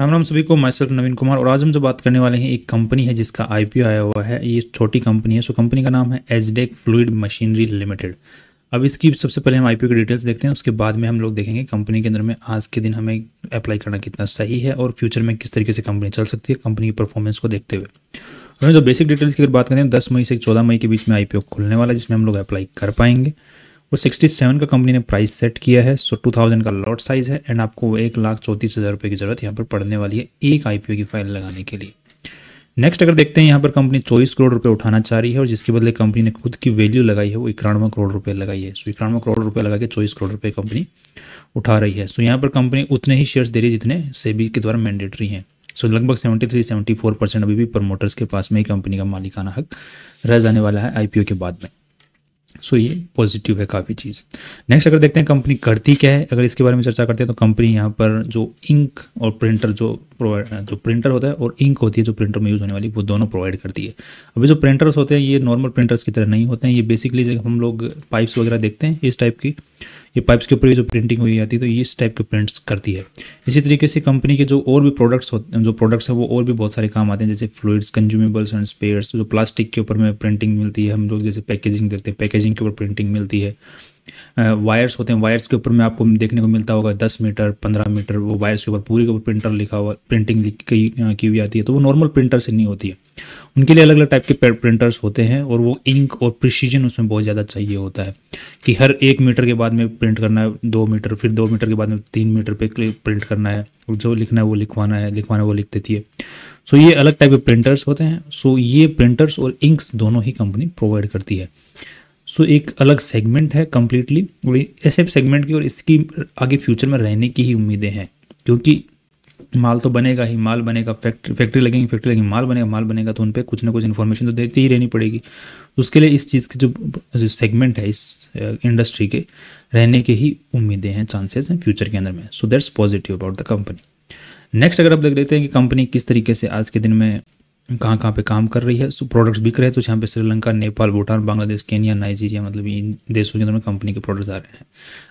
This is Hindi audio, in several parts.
राम राम सभी को मैसेफ नवीन कुमार और आज हम जो बात करने वाले हैं एक कंपनी है जिसका आईपीओ आया हुआ है ये छोटी कंपनी है सो कंपनी का नाम है एजडेक फ्लूड मशीनरी लिमिटेड अब इसकी सबसे पहले हम आईपीओ की डिटेल्स देखते हैं उसके बाद में हम लोग देखेंगे कंपनी के अंदर में आज के दिन हमें अप्लाई करना कितना सही है और फ्यूचर में किस तरीके से कंपनी चल सकती है कंपनी की परफॉर्मेंस को देखते हुए हमें जो बेसिक डिटेल्स की अगर बात करें दस मई से चौदह मई के बीच में आईपीओ खुलने वाला है जिसमें हम लोग अप्लाई कर पाएंगे वो सिक्सटी सेवन का कंपनी ने प्राइस सेट किया है सो टू थाउजेंड का लॉट साइज़ है एंड आपको एक लाख चौंतीस हज़ार रुपये की ज़रूरत यहाँ पर पड़ने वाली है एक आई की फाइल लगाने के लिए नेक्स्ट अगर देखते हैं यहाँ पर कंपनी चौबीस करोड़ रुपए उठाना चाह रही है और जिसके बदले कंपनी ने खुद की वैल्यू लगाई है वो इक्यानवे करोड़ रुपए लगाई है सो इक्यानवे करोड़ रुपये लगा के चौबीस करोड़ रुपए कंपनी उठा रही है सो यहाँ पर कंपनी उतने ही शेयर्स दे रही है जितने सेबी के द्वारा मैंडेटरी हैं सो लगभग seventy three seventy four percent अभी भी प्रमोटर्स के पास में ही कंपनी का मालिकाना हक रह जाने वाला है आईपीओ के बाद में सो ये पॉजिटिव है काफ़ी चीज़ नेक्स्ट अगर देखते हैं कंपनी करती क्या है अगर इसके बारे में चर्चा करते हैं तो कंपनी यहाँ पर जो इंक और प्रिंटर जो प्रोवाइड जो प्रिंटर होता है और इंक होती है जो प्रिंटर में यूज़ होने वाली वो दोनों प्रोवाइड करती है अभी जो प्रिंटर्स होते हैं ये नॉर्मल प्रिंटर्स की तरह नहीं होते हैं ये बेसिकली जब हम लोग पाइप्स वगैरह देखते हैं इस टाइप की ये पाइप्स के ऊपर जो प्रिंटिंग हुई जाती है तो इस टाइप के प्रिंट्स करती है इसी तरीके से कंपनी के जो और भी प्रोडक्ट्स जो प्रोडक्ट्स हैं वो और भी बहुत सारे काम आते हैं जैसे फ्लूड्स कंज्यूमेबल्स एंड स्पेयर्स जो प्लास्टिक के ऊपर में प्रिंटिंग मिलती है हम लोग जैसे पैकेजिंग देखते हैं पैकेजिंग के ऊपर प्रिंटिंग मिलती है वायर्स होते हैं वायर्स के ऊपर में आपको देखने को मिलता होगा दस मीटर पंद्रह मीटर वो वायर्स के ऊपर पूरी के ऊपर प्रिंटर लिखा हुआ प्रिंटिंग की हुई आती है तो वो नॉर्मल प्रिंटर से नहीं होती है उनके लिए अलग अलग टाइप के प्रिंटर्स होते हैं और वो इंक और प्रिसीजन उसमें बहुत ज़्यादा चाहिए होता है कि हर एक मीटर के बाद में प्रिंट करना है दो मीटर फिर दो मीटर के बाद में तीन मीटर पर प्रिंट करना है और जो लिखना है वो लिखवाना है लिखवाना है वो लिख देती है सो ये अलग टाइप के प्रिंटर्स होते हैं सो ये प्रिंटर्स और इंक्स दोनों ही कंपनी प्रोवाइड करती है सो so, एक अलग सेगमेंट है कम्प्लीटली और ऐसे सेगमेंट की और इसकी आगे फ्यूचर में रहने की ही उम्मीदें हैं क्योंकि माल तो बनेगा ही माल बनेगा फैक्ट्री फैक्ट्री लगेंगी फैक्ट्री लगेंगी माल बनेगा माल बनेगा तो उन पर कुछ ना कुछ इन्फॉर्मेशन तो देती ही रहनी पड़ेगी उसके लिए इस चीज़ की जो जो सेगमेंट है इस इंडस्ट्री के रहने के ही उम्मीदें हैं चांसेस हैं फ्यूचर के अंदर में so that's positive about the company next अगर आप देख लेते हैं कि कंपनी किस तरीके से आज के दिन में कहाँ कहाँ पे काम कर रही है सो प्रोडक्ट्स बिक रहे हैं तो यहाँ पे श्रीलंका नेपाल भूटान बांग्लादेश केनिया नाइजीरिया मतलब इन देशों के अंदर में कंपनी के प्रोडक्ट्स आ रहे हैं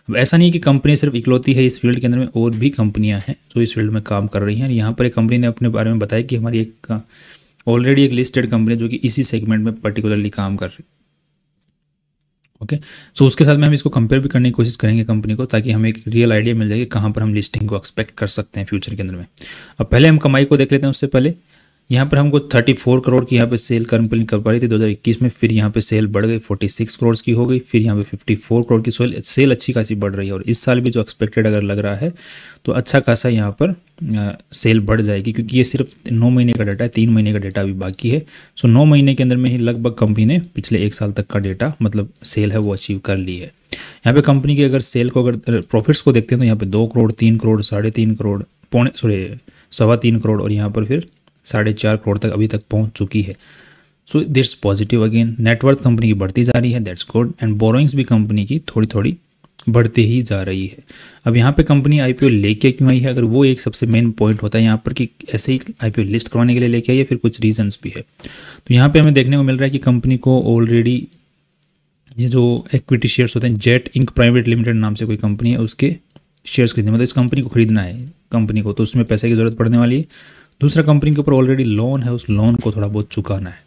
अब ऐसा नहीं है कि कंपनी सिर्फ इकलौती है इस फील्ड के अंदर में और भी कंपनियाँ हैं जो इस फील्ड में काम कर रही हैं यहाँ पर एक कंपनी ने अपने बारे में बताया कि हमारी एक ऑलरेडी एक लिस्टेड कंपनी जो कि इसी सेगमेंट में पर्टिकुलरली काम कर रही है ओके सो उसके साथ में हम इसको कंपेयर भी करने की कोशिश करेंगे कंपनी को ताकि हमें एक रियल आइडिया मिल जाएगी कहाँ पर हम लिस्टिंग को एक्सपेक्ट कर सकते हैं फ्यूचर के अंदर में अब पहले हम कमाई को देख लेते हैं उससे पहले यहाँ पर हमको 34 करोड़ की यहाँ पे सेल कंपनी कर पा रही थी 2021 में फिर यहाँ पे सेल बढ़ गई 46 करोड़ की हो गई फिर यहाँ पे 54 करोड़ की सेल सेल अच्छी खासी बढ़ रही है और इस साल भी जो एक्सपेक्टेड अगर लग रहा है तो अच्छा खासा यहाँ पर सेल बढ़ जाएगी क्योंकि ये सिर्फ नौ महीने का डाटा है तीन महीने का डाटा अभी बाकी है सो नौ महीने के अंदर में ही लगभग कंपनी ने पिछले एक साल तक का डेटा मतलब सेल है वो अचीव कर ली है यहाँ पर कंपनी की अगर सेल को अगर प्रॉफिट्स को देखते हैं तो यहाँ पर दो करोड़ तीन करोड़ साढ़े तीन करोड़ पौने सॉरी सवा तीन करोड़ और यहाँ पर फिर साढ़े चार करोड़ तक अभी तक पहुंच चुकी है so that's positive again net worth company की बढ़ती जा रही है दैट्स गुड एंड बोरोइंग्स भी कंपनी की थोड़ी थोड़ी बढ़ती ही जा रही है अब यहाँ पे कंपनी आईपीओ लेके क्यों आई है अगर वो एक सबसे मेन पॉइंट होता है यहाँ पर कि ऐसे ही आईपीओ लिस्ट करवाने के लिए लेके आई है फिर कुछ रीजंस भी है तो यहाँ पे हमें देखने को मिल रहा है कि कंपनी को ऑलरेडी ये जो एक्विटी शेयर्स होते हैं जेट इंक प्राइवेट लिमिटेड नाम से कोई कंपनी है उसके शेयर्स खरीदने मतलब इस कंपनी को खरीदना है कंपनी को तो उसमें पैसे की ज़रूरत पड़ने वाली है दूसरा कंपनी के ऊपर ऑलरेडी लोन है उस लोन को थोड़ा बहुत चुकाना है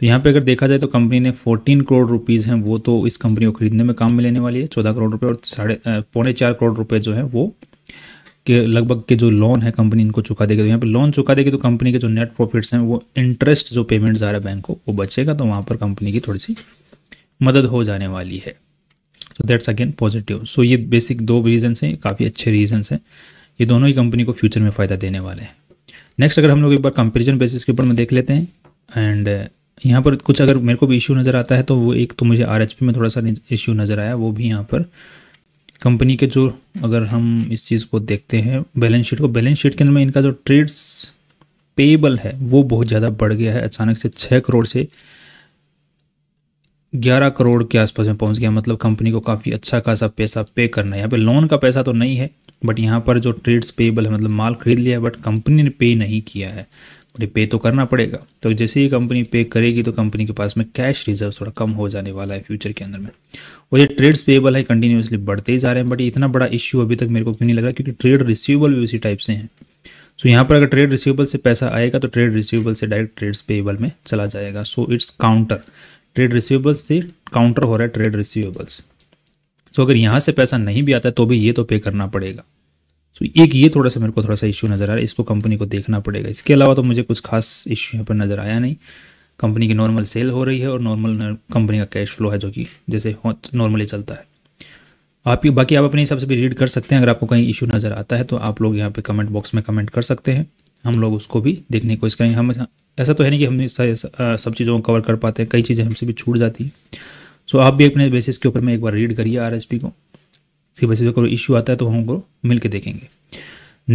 तो यहाँ पे अगर देखा जाए तो कंपनी ने 14 करोड़ रुपीज़ हैं वो तो इस कंपनी को खरीदने में काम में लेने वाली है चौदह करोड़ रुपये और साढ़े पौने चार करोड़ रुपये जो है वो के लगभग के जो लोन है कंपनी इनको चुका देगी तो यहाँ पे लोन चुका देगी तो कंपनी के जो नेट प्रॉफिट्स हैं वो इंटरेस्ट जो पेमेंट्स आ रहा है बैंक को वो बचेगा तो वहाँ पर कंपनी की थोड़ी सी मदद हो जाने वाली है तो दैट्स अगेन पॉजिटिव सो ये बेसिक दो रीजन्स हैं काफ़ी अच्छे रीजन्स हैं ये दोनों ही कंपनी को फ्यूचर में फ़ायदा देने वाले हैं नेक्स्ट अगर हम लोग एक बार कंपेरिजन बेसिस के ऊपर में देख लेते हैं एंड uh, यहाँ पर कुछ अगर मेरे को भी इशू नज़र आता है तो वो एक तो मुझे आर में थोड़ा सा इशू नज़र आया वो भी यहाँ पर कंपनी के जो अगर हम इस चीज़ को देखते हैं बैलेंस शीट को बैलेंस शीट के अंदर इनका जो ट्रेड्स पेबल है वो बहुत ज़्यादा बढ़ गया है अचानक से छः करोड़ से ग्यारह करोड़ के आसपास में पहुंच गया मतलब कंपनी को काफ़ी अच्छा खासा पैसा पे करना है यहाँ पे लोन का पैसा तो नहीं है बट यहाँ पर जो ट्रेड्स पेबल है मतलब माल खरीद लिया बट कंपनी ने पे नहीं किया है बट पे तो करना पड़ेगा तो जैसे ही कंपनी पे करेगी तो कंपनी के पास में कैश रिजर्व थोड़ा कम हो जाने वाला है फ्यूचर के अंदर में और ये ट्रेड्स पेबल है कंटिन्यूसली बढ़ते ही जा रहे हैं बट इतना बड़ा इश्यू अभी तक मेरे को क्यों नहीं लग रहा क्योंकि ट्रेड रिसीवेबल भी उसी टाइप से हैं सो so, यहाँ पर अगर ट्रेड रिसीवेबल से पैसा आएगा तो ट्रेड रिसीवेबल से डायरेक्ट ट्रेड्स पेबल में चला जाएगा so it's counter trade receivables से काउंटर हो रहा है ट्रेड रिसीवेबल्स सो अगर यहाँ से पैसा नहीं भी आता है तो भी ये तो पे करना पड़ेगा सो so, एक ये थोड़ा सा मेरे को थोड़ा सा इशू नज़र आ रहा है इसको कंपनी को देखना पड़ेगा इसके अलावा तो मुझे कुछ खास इशू यहाँ पर नज़र आया नहीं कंपनी की नॉर्मल सेल हो रही है और नॉर्मल कंपनी का कैश फ्लो है जो कि जैसे नॉर्मली चलता है आप ये बाकी आप अपने हिसाब से भी रीड कर सकते हैं अगर आपको कहीं इशू नज़र आता है तो आप लोग यहाँ पर कमेंट बॉक्स में कमेंट कर सकते हैं हम लोग उसको भी देखने की कोशिश करेंगे हम ऐसा तो है नहीं कि हम सब चीज़ों को कवर कर पाते हैं कई चीज़ें हमसे भी छूट जाती हैं सो आप भी अपने बेसिस के ऊपर में एक बार रीड करिए आर को इसकी वजह से कोई इश्यू आता है तो उनको मिल के देखेंगे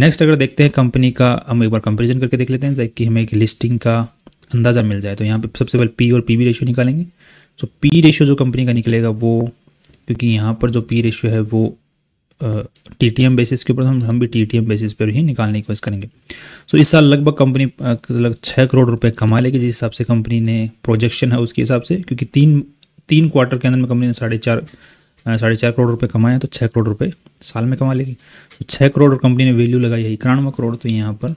नेक्स्ट अगर देखते हैं कंपनी का हम एक बार कंपेरिजन करके देख लेते हैं ताकि हमें एक लिस्टिंग का अंदाज़ा मिल जाए तो यहाँ पे सबसे पहले पी और पी वी रेशियो निकालेंगे तो पी रेशियो जो कंपनी का निकलेगा वो क्योंकि यहाँ पर जो पी रेशियो है वो टी टी एम बेसिस के ऊपर हम हम भी टी टी एम बेसिस पर ही निकालने की कोशिश करेंगे सो इस साल लगभग कंपनी लगभग छः करोड़ रुपये कमा लेगी जिस हिसाब से कंपनी ने प्रोजेक्शन है उसके हिसाब से क्योंकि तीन तीन क्वार्टर के अंदर में कंपनी ने साढ़े चार साढ़े चार करोड़ रुपए कमाए तो छः करोड़ रुपए साल में कमा लेगी तो छः करोड़ कंपनी ने वैल्यू लगाई है इक्यानवे करोड़ तो यहाँ पर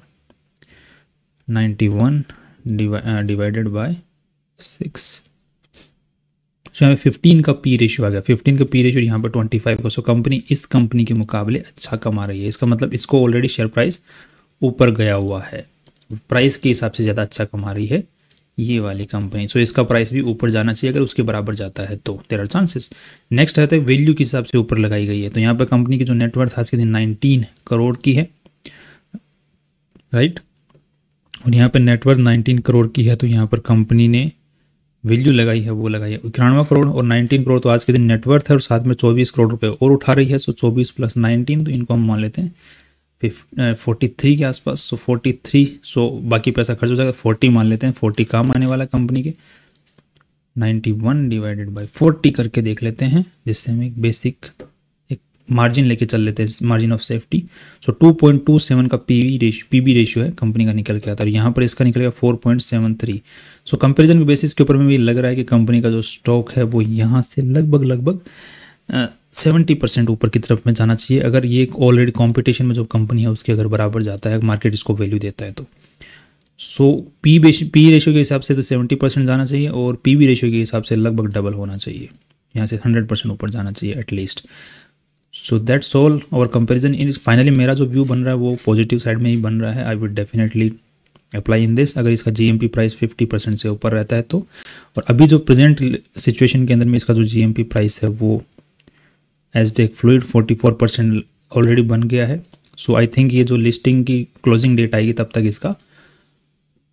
ninety one divided by six so यहाँ पे फिफ्टीन का पी रेशियो आ गया फिफ्टीन का पी रेशियो यहाँ पर ट्वेंटी फाइव का सो कंपनी इस कंपनी के मुकाबले अच्छा कमा रही है इसका मतलब इसको ऑलरेडी शेयर प्राइस ऊपर गया हुआ है प्राइस के हिसाब से ज़्यादा अच्छा कमा रही है ये वाली कंपनी सो so, इसका प्राइस भी ऊपर जाना चाहिए अगर उसके बराबर जाता है तो देर आर चांसेस नेक्स्ट है तो वैल्यू के हिसाब से ऊपर लगाई गई है तो यहाँ पर कंपनी की जो नेटवर्थ आज के दिन नाइनटीन करोड़ की है राइट और यहाँ पर नेटवर्थ नाइनटीन करोड़ की है तो यहाँ पर कंपनी ने वैल्यू लगाई है वो लगाई है इक्यानवे करोड़ और 19 करोड़ तो आज के दिन नेटवर्थ है और साथ में 24 करोड़ रुपए और उठा रही है सो 24 प्लस 19 तो इनको हम मान लेते हैं फोर्टी थ्री के आसपास सो फोर्टी थ्री सो बाकी पैसा खर्च हो जाएगा फोर्टी मान लेते हैं फोर्टी काम आने वाला कंपनी के ninety one divided by forty करके देख लेते हैं जिससे हम एक बेसिक एक मार्जिन लेके चल लेते हैं margin of safety so two point two seven का P E ratio P B ratio है कंपनी का निकल के आता है और यहाँ पर इसका निकलेगा four point seven three so comparison के बेसिस के ऊपर में भी लग रहा है कि कंपनी का जो स्टॉक है वो यहाँ से लगभग लगभग सेवेंटी परसेंट ऊपर की तरफ में जाना चाहिए अगर ये ऑलरेडी कॉम्पिटिशन में जो कंपनी है उसके अगर बराबर जाता है मार्केट इसको वैल्यू देता है तो सो पी पी रेशियो के हिसाब से तो सेवेंटी परसेंट जाना चाहिए और पी वी रेशियो के हिसाब से लगभग डबल होना चाहिए यहाँ से हंड्रेड परसेंट ऊपर जाना चाहिए एटलीस्ट सो दैट्स ऑल और कंपेरिजन इन फाइनली मेरा जो व्यू बन रहा है वो पॉजिटिव साइड में ही बन रहा है I would definitely apply in this अगर इसका G M P price fifty percent से ऊपर रहता है तो और अभी जो प्रेजेंट सिचुएशन के अंदर में इसका जो जी एम पी प्राइस है वो एज डे फ्लूड फोर्टी फोर परसेंट ऑलरेडी बन गया है सो आई थिंक ये जो लिस्टिंग की क्लोजिंग डेट आएगी तब तक इसका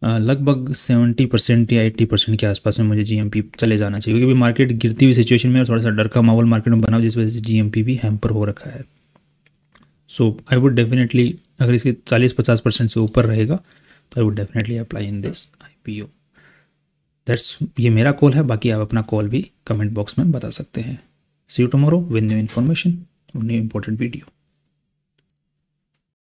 लगभग सेवेंटी परसेंट या एट्टी परसेंट के आसपास में मुझे जी चले जाना चाहिए क्योंकि अभी मार्केट गिरती हुई सिचुएशन में और थोड़ा सा डर का माहौल मार्केट में बना जिस वजह से जी भी हैम्पर हो रखा है सो आई वुड डेफिनेटली अगर इसके चालीस पचास परसेंट से ऊपर रहेगा तो I would definitely apply in this I P O that's ये मेरा कॉल है बाकी आप अपना कॉल भी कमेंट बॉक्स में बता सकते हैं See you tomorrow with new information, new important video.